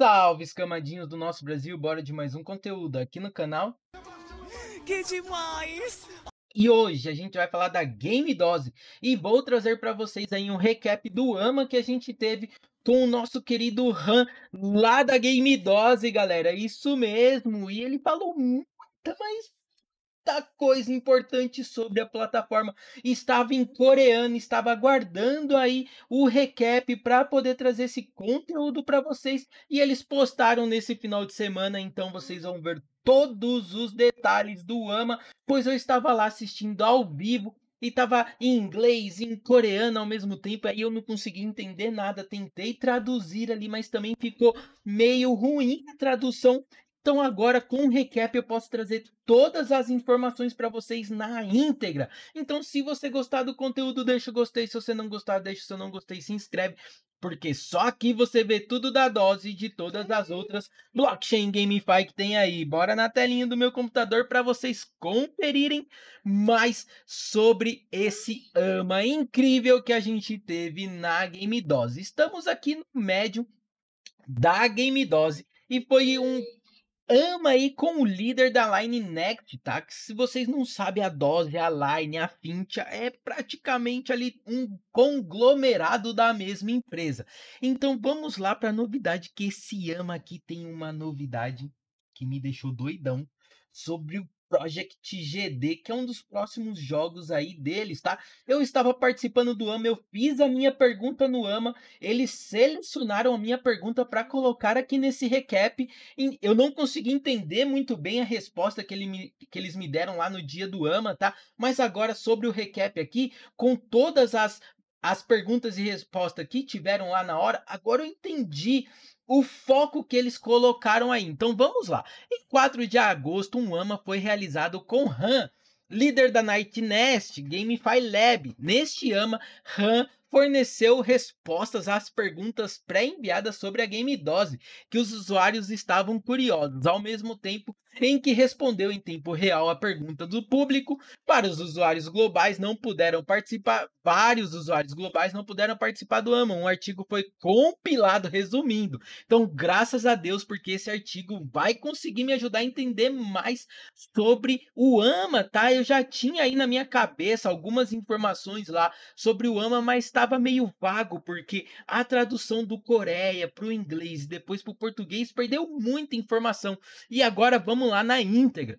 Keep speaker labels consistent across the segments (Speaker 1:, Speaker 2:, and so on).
Speaker 1: Salve, escamadinhos do nosso Brasil, bora de mais um conteúdo aqui no canal. Que demais! E hoje a gente vai falar da Game Dose e vou trazer para vocês aí um recap do AMA que a gente teve com o nosso querido Han lá da Game Dose, galera. Isso mesmo, e ele falou muita, mas muita coisa importante sobre a plataforma. Estava em coreano, estava aguardando aí o recap para poder trazer esse conteúdo para vocês e eles postaram nesse final de semana, então vocês vão ver todos os detalhes do AMA, pois eu estava lá assistindo ao vivo e tava em inglês e em coreano ao mesmo tempo, aí eu não consegui entender nada, tentei traduzir ali, mas também ficou meio ruim a tradução, então agora com o recap eu posso trazer todas as informações para vocês na íntegra. Então se você gostar do conteúdo, deixa o gostei. Se você não gostar, deixa o seu não gostei, se inscreve. Porque só aqui você vê tudo da dose de todas as outras blockchain GameFi que tem aí. Bora na telinha do meu computador para vocês conferirem mais sobre esse ama incrível que a gente teve na Game Dose. Estamos aqui no médio da Game Dose e foi um ama aí com o líder da Line Next, tá? Que se vocês não sabem, a Dose, a Line, a Fintia é praticamente ali um conglomerado da mesma empresa. Então vamos lá para a novidade que esse ama aqui tem uma novidade que me deixou doidão sobre o Project GD, que é um dos próximos jogos aí deles, tá? Eu estava participando do AMA, eu fiz a minha pergunta no AMA, eles selecionaram a minha pergunta para colocar aqui nesse recap. Eu não consegui entender muito bem a resposta que, ele me, que eles me deram lá no dia do AMA, tá? Mas agora sobre o recap aqui, com todas as as perguntas e respostas que tiveram lá na hora, agora eu entendi o foco que eles colocaram aí. Então vamos lá. Em 4 de agosto, um AMA foi realizado com Han, líder da Night Nest GameFi Lab. Neste AMA, Han forneceu respostas às perguntas pré-enviadas sobre a game dose que os usuários estavam curiosos. Ao mesmo tempo, em que respondeu em tempo real a pergunta do público. para os usuários globais não puderam participar. Vários usuários globais não puderam participar do AMA. Um artigo foi compilado resumindo. Então, graças a Deus, porque esse artigo vai conseguir me ajudar a entender mais sobre o AMA, tá? Eu já tinha aí na minha cabeça algumas informações lá sobre o AMA, mas estava meio vago, porque a tradução do Coreia para o inglês e depois para o português perdeu muita informação. E agora vamos vamos lá na íntegra.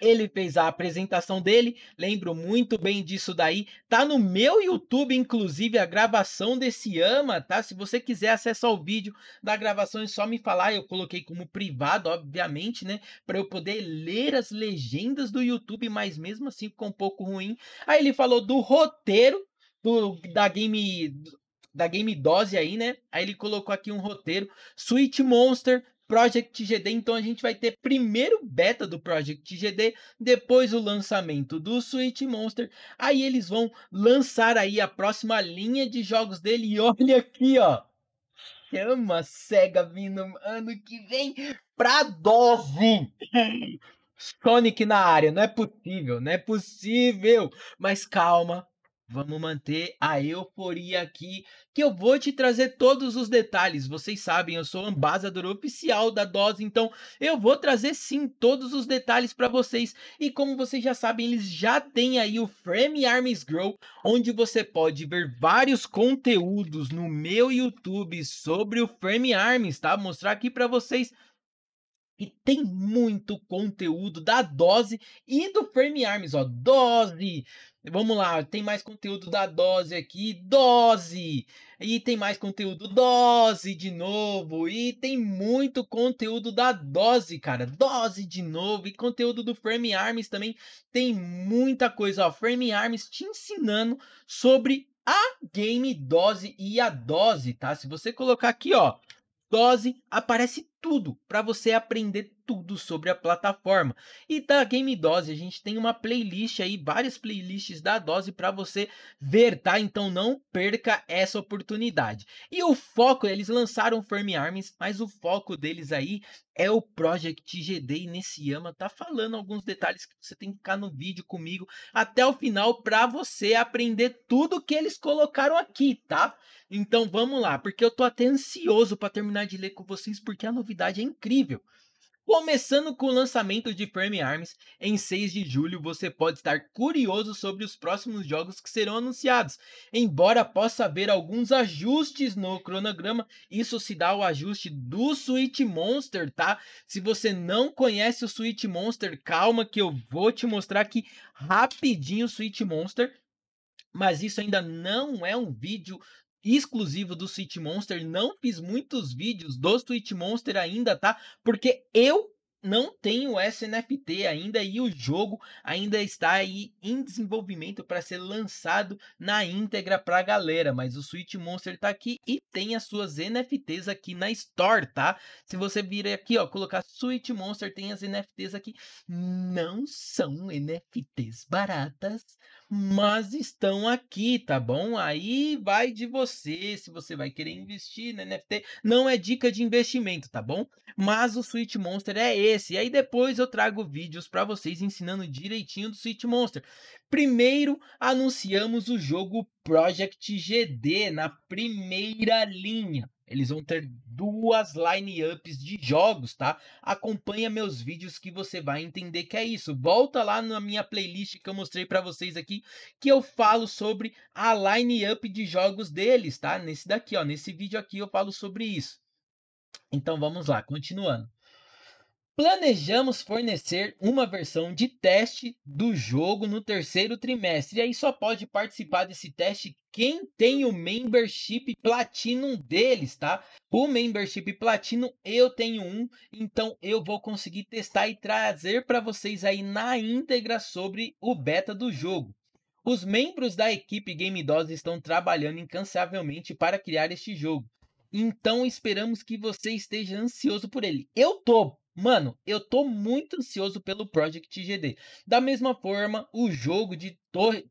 Speaker 1: Ele fez a apresentação dele, lembro muito bem disso daí. Tá no meu YouTube, inclusive, a gravação desse AMA, tá? Se você quiser acessar o vídeo da gravação, é só me falar. Eu coloquei como privado, obviamente, né? Para eu poder ler as legendas do YouTube, mas mesmo assim ficou um pouco ruim. Aí ele falou do roteiro do, da game da Game Dose aí, né? Aí ele colocou aqui um roteiro: Sweet Monster, Project GD. Então a gente vai ter primeiro beta do Project GD, depois o lançamento do Switch Monster. Aí eles vão lançar aí a próxima linha de jogos dele. E olha aqui, ó. Chama Sega vindo ano que vem pra dose. Sonic na área, não é possível, não é possível. Mas calma, Vamos manter a euforia aqui, que eu vou te trazer todos os detalhes. Vocês sabem, eu sou ambassador oficial da Dose, então eu vou trazer sim todos os detalhes para vocês. E como vocês já sabem, eles já têm aí o Frame Arms Grow, onde você pode ver vários conteúdos no meu YouTube sobre o Frame Arms, tá? Vou mostrar aqui para vocês e tem muito conteúdo da Dose e do Frame Arms, ó. Dose! Vamos lá, tem mais conteúdo da Dose aqui. Dose! E tem mais conteúdo Dose de novo. E tem muito conteúdo da Dose, cara. Dose de novo. E conteúdo do Frame Arms também. Tem muita coisa, ó. Frame Arms te ensinando sobre a Game Dose e a Dose, tá? Se você colocar aqui, ó. Dose, aparece tudo para você aprender tudo sobre a plataforma. E da Game Dose, a gente tem uma playlist aí, várias playlists da Dose para você ver, tá? Então não perca essa oportunidade. E o foco, eles lançaram Fermi Arms, mas o foco deles aí é o Project GD e nesse Yama tá falando alguns detalhes que você tem que ficar no vídeo comigo até o final para você aprender tudo que eles colocaram aqui, tá? Então vamos lá, porque eu tô até ansioso para terminar de ler com vocês porque a novidade novidade é incrível. Começando com o lançamento de Prime Arms, em 6 de julho você pode estar curioso sobre os próximos jogos que serão anunciados. Embora possa haver alguns ajustes no cronograma, isso se dá ao ajuste do Switch Monster, tá? Se você não conhece o Switch Monster, calma que eu vou te mostrar aqui rapidinho o Switch Monster mas isso ainda não é um vídeo exclusivo do Switch Monster. Não fiz muitos vídeos do Switch Monster ainda, tá? Porque eu não tenho SNFT ainda e o jogo ainda está aí em desenvolvimento para ser lançado na íntegra para a galera, mas o Switch Monster está aqui e tem as suas NFTs aqui na Store, tá? Se você vir aqui, ó, colocar Switch Monster, tem as NFTs aqui. Não são NFTs baratas, mas estão aqui, tá bom? Aí vai de você se você vai querer investir na NFT. Não é dica de investimento, tá bom? Mas o Switch Monster é esse. E aí depois eu trago vídeos para vocês ensinando direitinho do Switch Monster. Primeiro anunciamos o jogo Project GD na primeira linha. Eles vão ter duas lineups de jogos, tá? Acompanha meus vídeos que você vai entender que é isso. Volta lá na minha playlist que eu mostrei para vocês aqui, que eu falo sobre a lineup de jogos deles, tá? Nesse daqui, ó, nesse vídeo aqui eu falo sobre isso. Então vamos lá, continuando. Planejamos fornecer uma versão de teste do jogo no terceiro trimestre. E aí só pode participar desse teste quem tem o membership Platinum deles, tá? O membership Platinum eu tenho um, então eu vou conseguir testar e trazer para vocês aí na íntegra sobre o beta do jogo. Os membros da equipe Game Dose estão trabalhando incansavelmente para criar este jogo. Então esperamos que você esteja ansioso por ele. Eu tô, Mano, eu tô muito ansioso pelo Project GD. Da mesma forma, o jogo de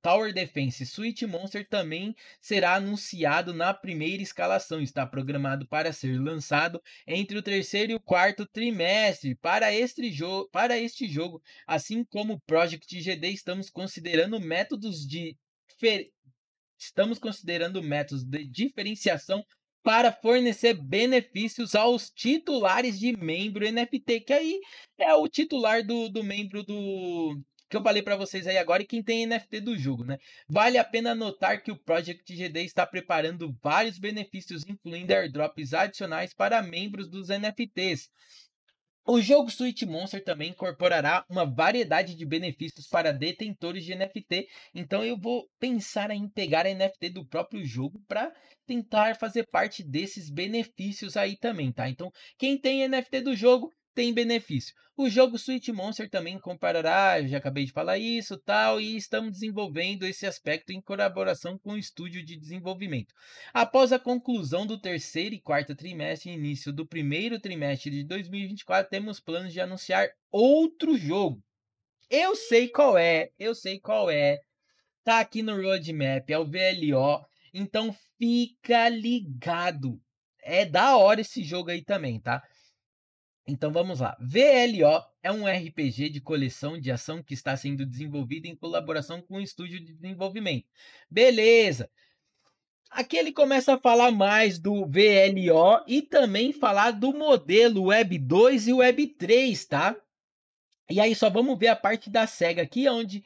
Speaker 1: Tower Defense Sweet Monster também será anunciado na primeira escalação. Está programado para ser lançado entre o terceiro e o quarto trimestre. Para este, jo para este jogo, assim como o Project GD, estamos considerando métodos de. Estamos considerando métodos de diferenciação para fornecer benefícios aos titulares de membro NFT, que aí é o titular do, do membro do que eu falei para vocês aí agora e quem tem NFT do jogo, né? Vale a pena notar que o Project GD está preparando vários benefícios, incluindo airdrops adicionais para membros dos NFTs. O jogo Sweet Monster também incorporará uma variedade de benefícios para detentores de NFT, então eu vou pensar em pegar a NFT do próprio jogo para tentar fazer parte desses benefícios aí também, tá? Então, quem tem NFT do jogo, tem benefício. O jogo Sweet Monster também comparará, já acabei de falar isso, tal, e estamos desenvolvendo esse aspecto em colaboração com o estúdio de desenvolvimento. Após a conclusão do terceiro e quarto trimestre e início do primeiro trimestre de 2024, temos planos de anunciar outro jogo. Eu sei qual é, eu sei qual é. Tá aqui no roadmap, é o VLO. Então fica ligado. É da hora esse jogo aí também, tá? Então vamos lá. VLO é um RPG de coleção de ação que está sendo desenvolvido em colaboração com o um estúdio de desenvolvimento. Beleza! Aqui ele começa a falar mais do VLO e também falar do modelo Web 2 e Web 3, tá? E aí só vamos ver a parte da SEGA aqui, onde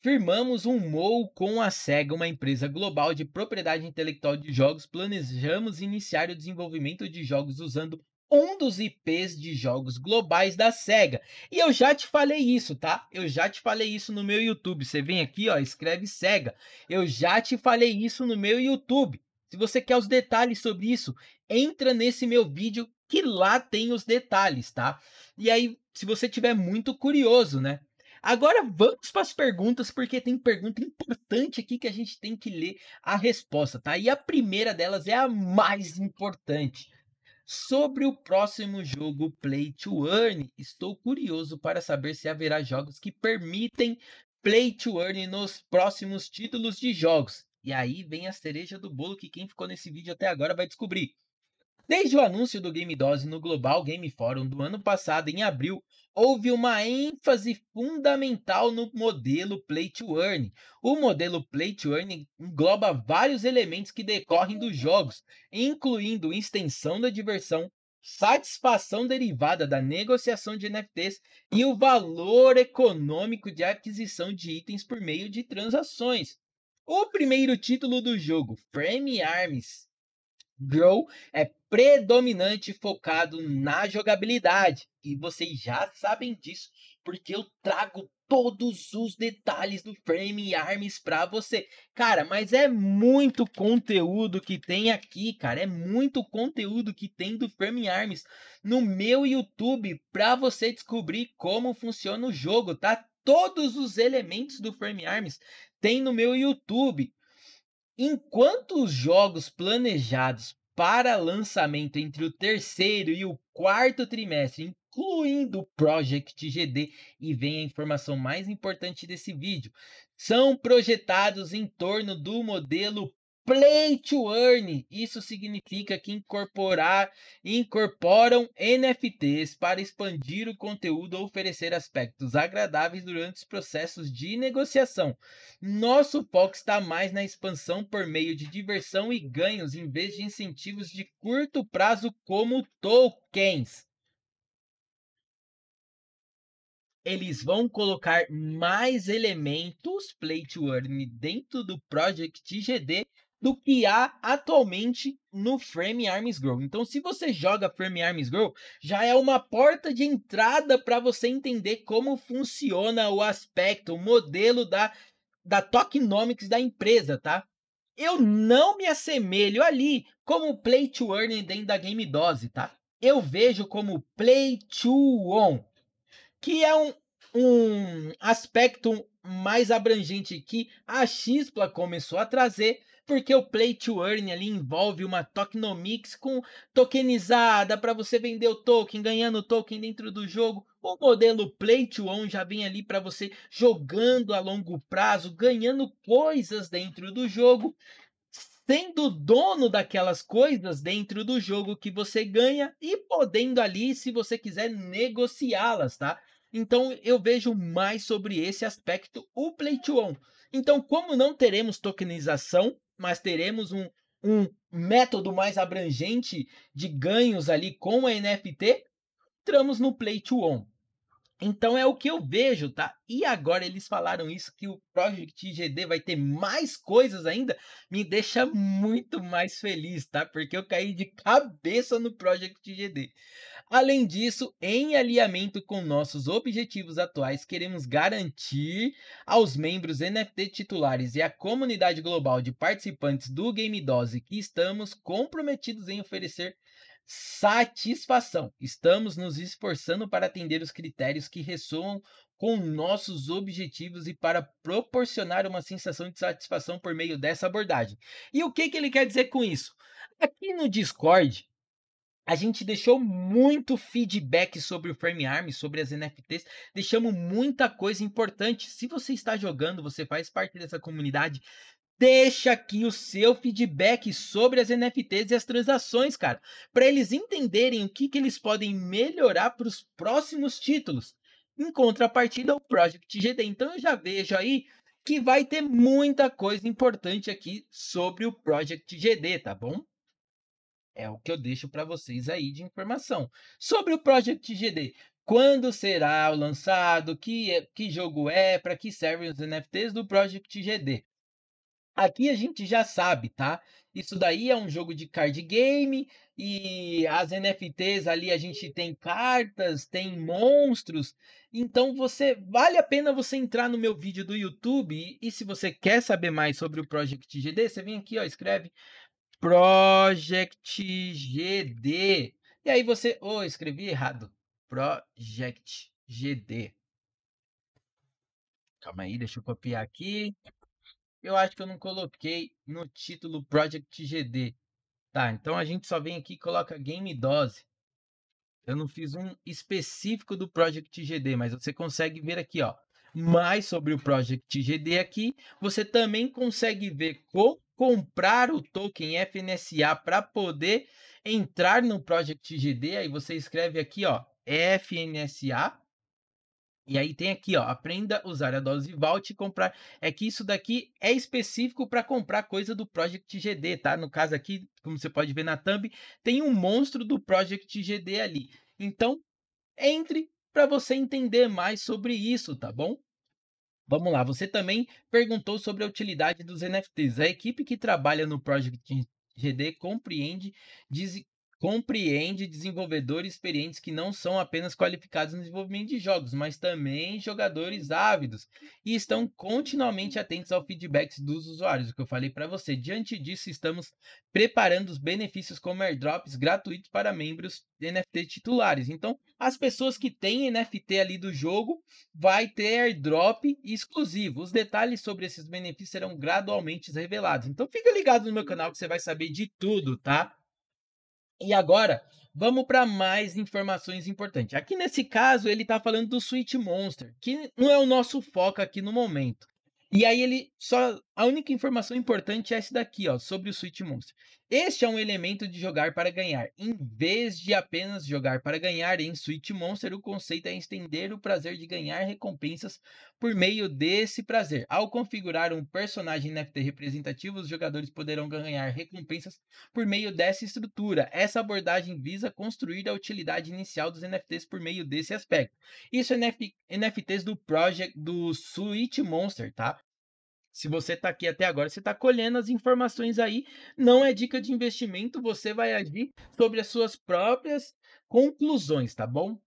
Speaker 1: firmamos um MOU com a SEGA, uma empresa global de propriedade intelectual de jogos. Planejamos iniciar o desenvolvimento de jogos usando um dos IPs de jogos globais da SEGA. E eu já te falei isso, tá? Eu já te falei isso no meu YouTube. Você vem aqui, ó, escreve SEGA. Eu já te falei isso no meu YouTube. Se você quer os detalhes sobre isso, entra nesse meu vídeo que lá tem os detalhes, tá? E aí, se você tiver muito curioso, né? Agora vamos para as perguntas, porque tem pergunta importante aqui que a gente tem que ler a resposta, tá? E a primeira delas é a mais importante. Sobre o próximo jogo Play to Earn, estou curioso para saber se haverá jogos que permitem Play to Earn nos próximos títulos de jogos. E aí vem a cereja do bolo que quem ficou nesse vídeo até agora vai descobrir. Desde o anúncio do Game Dose no Global Game Forum do ano passado, em abril, houve uma ênfase fundamental no modelo Play to Earn. O modelo Play to Earn engloba vários elementos que decorrem dos jogos, incluindo extensão da diversão, satisfação derivada da negociação de NFTs e o valor econômico de aquisição de itens por meio de transações. O primeiro título do jogo, Frame Arms, Grow é predominante focado na jogabilidade. E vocês já sabem disso, porque eu trago todos os detalhes do Frame Arms para você. Cara, mas é muito conteúdo que tem aqui, cara. É muito conteúdo que tem do Frame Arms no meu YouTube para você descobrir como funciona o jogo, tá? Todos os elementos do Frame Arms tem no meu YouTube. Enquanto os jogos planejados para lançamento entre o terceiro e o quarto trimestre, incluindo o Project GD, e vem a informação mais importante desse vídeo, são projetados em torno do modelo Play to Earn. Isso significa que incorporar, incorporam NFTs para expandir o conteúdo ou oferecer aspectos agradáveis durante os processos de negociação. Nosso foco está mais na expansão por meio de diversão e ganhos em vez de incentivos de curto prazo como tokens. eles vão colocar mais elementos play to earn dentro do Project GD do que há atualmente no Frame Arms Grow. Então, se você joga Frame Arms Grow, já é uma porta de entrada para você entender como funciona o aspecto, o modelo da, da tokenomics da empresa, tá? Eu não me assemelho ali como play to earn dentro da Game Dose, tá? Eu vejo como play to on, que é um, um aspecto mais abrangente que a Xpla começou a trazer porque o play to earn ali envolve uma tokenomics com tokenizada para você vender o token, ganhando token dentro do jogo. O modelo play to own já vem ali para você jogando a longo prazo, ganhando coisas dentro do jogo, sendo dono daquelas coisas dentro do jogo que você ganha e podendo ali, se você quiser, negociá-las, tá? Então eu vejo mais sobre esse aspecto o Play to Own. Então, como não teremos tokenização, mas teremos um, um método mais abrangente de ganhos ali com a NFT, entramos no Play to Own. Então é o que eu vejo, tá? E agora eles falaram isso que o Project GD vai ter mais coisas ainda, me deixa muito mais feliz, tá? Porque eu caí de cabeça no Project GD. Além disso, em alinhamento com nossos objetivos atuais, queremos garantir aos membros NFT titulares e à comunidade global de participantes do Game Dose que estamos comprometidos em oferecer satisfação. Estamos nos esforçando para atender os critérios que ressoam com nossos objetivos e para proporcionar uma sensação de satisfação por meio dessa abordagem. E o que, que ele quer dizer com isso? Aqui no Discord, a gente deixou muito feedback sobre o FrameArm, sobre as NFTs, deixamos muita coisa importante. Se você está jogando, você faz parte dessa comunidade, deixa aqui o seu feedback sobre as NFTs e as transações, cara, para eles entenderem o que, que eles podem melhorar para os próximos títulos. Em contrapartida, o Project GD. Então eu já vejo aí que vai ter muita coisa importante aqui sobre o Project GD, tá bom? É o que eu deixo para vocês aí de informação. Sobre o Project GD, quando será lançado, que, é, que jogo é, para que servem os NFTs do Project GD. Aqui a gente já sabe, tá? Isso daí é um jogo de card game e as NFTs ali a gente tem cartas, tem monstros. Então você vale a pena você entrar no meu vídeo do YouTube e, e se você quer saber mais sobre o Project GD, você vem aqui, ó, escreve Project GD. E aí você. Oh, escrevi errado. Project GD. Calma aí, deixa eu copiar aqui. Eu acho que eu não coloquei no título Project GD. Tá, então a gente só vem aqui e coloca Game Dose. Eu não fiz um específico do Project GD, mas você consegue ver aqui, ó. Mais sobre o Project GD aqui. Você também consegue ver como comprar o token FNSA para poder entrar no Project GD, aí você escreve aqui, ó, FNSA. E aí tem aqui, ó, aprenda a usar a dose Vault e comprar. É que isso daqui é específico para comprar coisa do Project GD, tá? No caso aqui, como você pode ver na thumb, tem um monstro do Project GD ali. Então, entre para você entender mais sobre isso, tá bom? Vamos lá, você também perguntou sobre a utilidade dos NFTs. A equipe que trabalha no Project GD compreende compreende desenvolvedores experientes que não são apenas qualificados no desenvolvimento de jogos, mas também jogadores ávidos e estão continuamente atentos ao feedback dos usuários, o que eu falei para você. Diante disso, estamos preparando os benefícios como airdrops gratuitos para membros NFT titulares. Então, as pessoas que têm NFT ali do jogo vai ter airdrop exclusivo. Os detalhes sobre esses benefícios serão gradualmente revelados. Então, fica ligado no meu canal que você vai saber de tudo, tá? E agora, vamos para mais informações importantes. Aqui nesse caso, ele está falando do Sweet Monster, que não é o nosso foco aqui no momento. E aí ele só a única informação importante é essa daqui, ó, sobre o Sweet Monster. Este é um elemento de jogar para ganhar. Em vez de apenas jogar para ganhar em Sweet Monster, o conceito é estender o prazer de ganhar recompensas por meio desse prazer. Ao configurar um personagem NFT representativo, os jogadores poderão ganhar recompensas por meio dessa estrutura. Essa abordagem visa construir a utilidade inicial dos NFTs por meio desse aspecto. Isso é NFTs do Project do Sweet Monster, tá? Se você está aqui até agora, você está colhendo as informações aí. Não é dica de investimento, você vai agir sobre as suas próprias conclusões, tá bom?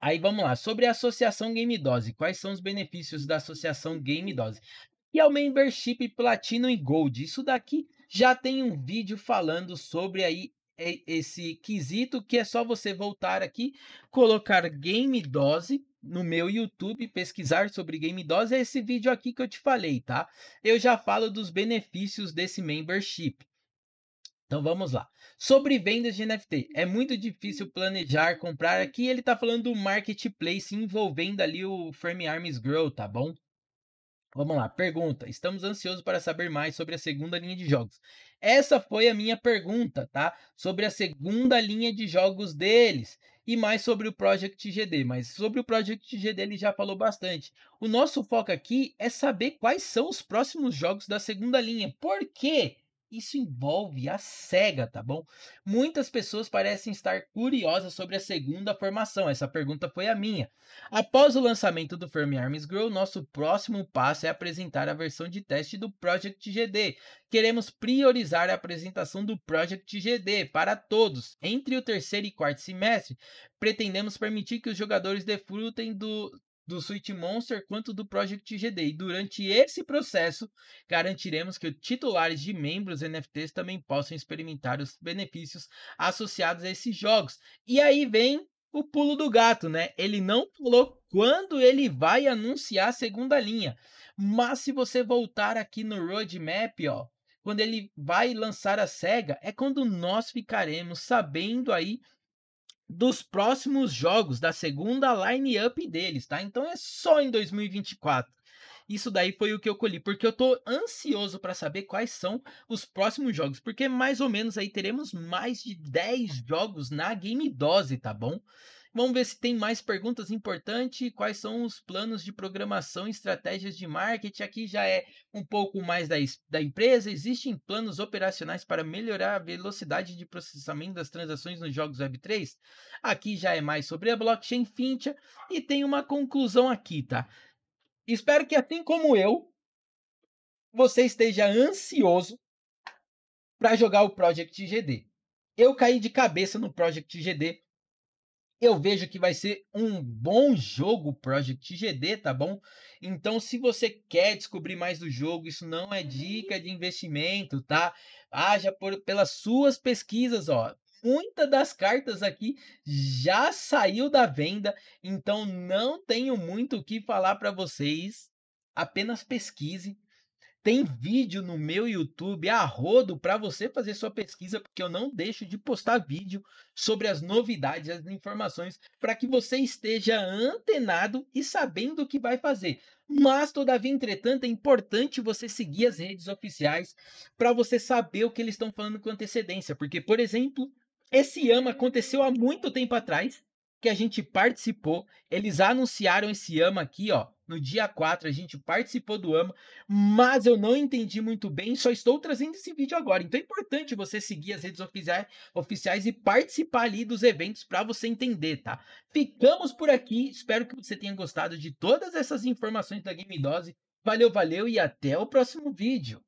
Speaker 1: Aí vamos lá, sobre a associação Game Dose. Quais são os benefícios da associação Game Dose? E ao é membership Platinum e Gold. Isso daqui já tem um vídeo falando sobre aí esse quesito que é só você voltar aqui, colocar Game Dose no meu YouTube, pesquisar sobre Game Dose, é esse vídeo aqui que eu te falei, tá? Eu já falo dos benefícios desse membership. Então vamos lá. Sobre vendas de NFT, é muito difícil planejar comprar. Aqui ele está falando do marketplace envolvendo ali o Frame Arms Grow, tá bom? Vamos lá, pergunta. Estamos ansiosos para saber mais sobre a segunda linha de jogos. Essa foi a minha pergunta, tá? Sobre a segunda linha de jogos deles e mais sobre o Project GD. Mas sobre o Project GD ele já falou bastante. O nosso foco aqui é saber quais são os próximos jogos da segunda linha. Por quê? Isso envolve a SEGA, tá bom? Muitas pessoas parecem estar curiosas sobre a segunda formação. Essa pergunta foi a minha. Após o lançamento do Fermi Arms Grow, nosso próximo passo é apresentar a versão de teste do Project GD. Queremos priorizar a apresentação do Project GD para todos. Entre o terceiro e quarto semestre, pretendemos permitir que os jogadores desfrutem do, do Switch Monster quanto do Project GD. E durante esse processo, garantiremos que os titulares de membros NFTs também possam experimentar os benefícios associados a esses jogos. E aí vem o pulo do gato, né? Ele não pulou quando ele vai anunciar a segunda linha. Mas se você voltar aqui no roadmap, ó, quando ele vai lançar a SEGA, é quando nós ficaremos sabendo aí dos próximos jogos, da segunda line-up deles, tá? Então é só em 2024. Isso daí foi o que eu colhi, porque eu tô ansioso para saber quais são os próximos jogos, porque mais ou menos aí teremos mais de 10 jogos na Game Dose, tá bom? Vamos ver se tem mais perguntas importantes. Quais são os planos de programação e estratégias de marketing? Aqui já é um pouco mais da, da empresa. Existem planos operacionais para melhorar a velocidade de processamento das transações nos jogos Web3? Aqui já é mais sobre a blockchain Fintia E tem uma conclusão aqui, tá? Espero que, assim como eu, você esteja ansioso para jogar o Project GD. Eu caí de cabeça no Project GD eu vejo que vai ser um bom jogo Project GD, tá bom? Então, se você quer descobrir mais do jogo, isso não é dica de investimento, tá? Haja por, pelas suas pesquisas, ó. Muita das cartas aqui já saiu da venda, então não tenho muito o que falar para vocês. Apenas pesquise, tem vídeo no meu YouTube a rodo para você fazer sua pesquisa, porque eu não deixo de postar vídeo sobre as novidades, as informações, para que você esteja antenado e sabendo o que vai fazer. Mas, todavia, entretanto, é importante você seguir as redes oficiais para você saber o que eles estão falando com antecedência. Porque, por exemplo, esse AMA aconteceu há muito tempo atrás que a gente participou. Eles anunciaram esse AMA aqui, ó, no dia 4, a gente participou do AMA, mas eu não entendi muito bem, só estou trazendo esse vídeo agora. Então é importante você seguir as redes oficiais, oficiais e participar ali dos eventos para você entender, tá? Ficamos por aqui, espero que você tenha gostado de todas essas informações da Game Dose. Valeu, valeu e até o próximo vídeo.